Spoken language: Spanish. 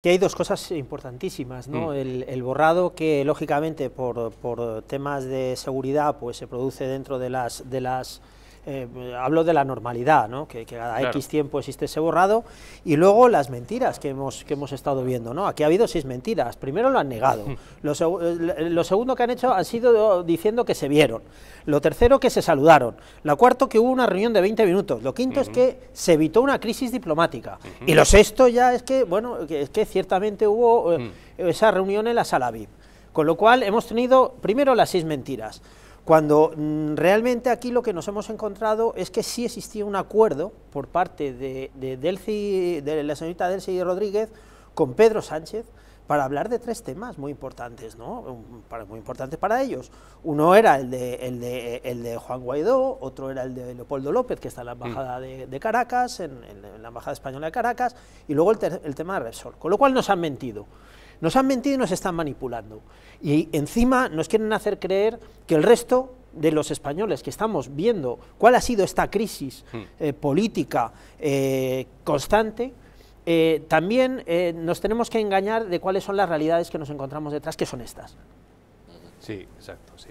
Que hay dos cosas importantísimas, ¿no? Mm. El, el, borrado que, lógicamente, por, por, temas de seguridad, pues se produce dentro de las, de las eh, hablo de la normalidad, que, que cada X tiempo existe ese borrado, y luego las mentiras que hemos, que hemos estado viendo. ¿no? Aquí ha habido seis mentiras. Primero lo han negado, eh, lo, segundo que han hecho han sido diciendo que se vieron, lo tercero que se saludaron, lo cuarto que hubo una reunión de 20 minutos, lo quinto es que se evitó una crisis diplomática, y lo sexto ya es que, bueno, es que ciertamente hubo eh, mm. esa reunión en la sala VIP. Con lo cual hemos tenido primero las seis mentiras cuando mm, realmente aquí lo que nos hemos encontrado es que sí existía un acuerdo por parte de, de la señorita Delcy Rodríguez con Pedro Sánchez para hablar de tres temas muy importantes, ¿no? Para, muy importantes para ellos. Uno era el de, el, de, Juan Guaidó, otro era el de Leopoldo López, que está en la Embajada mm. de, Caracas, en, la Embajada Española de Caracas, y luego el, tema de Repsol. Con lo cual nos han mentido. Nos han mentido y nos están manipulando. Y encima nos quieren hacer creer que el resto de los españoles que estamos viendo cuál ha sido esta crisis hmm. eh, política eh, constante, eh, también nos tenemos que engañar de cuáles son las realidades que nos encontramos detrás, que son estas. Sí, exacto, sí.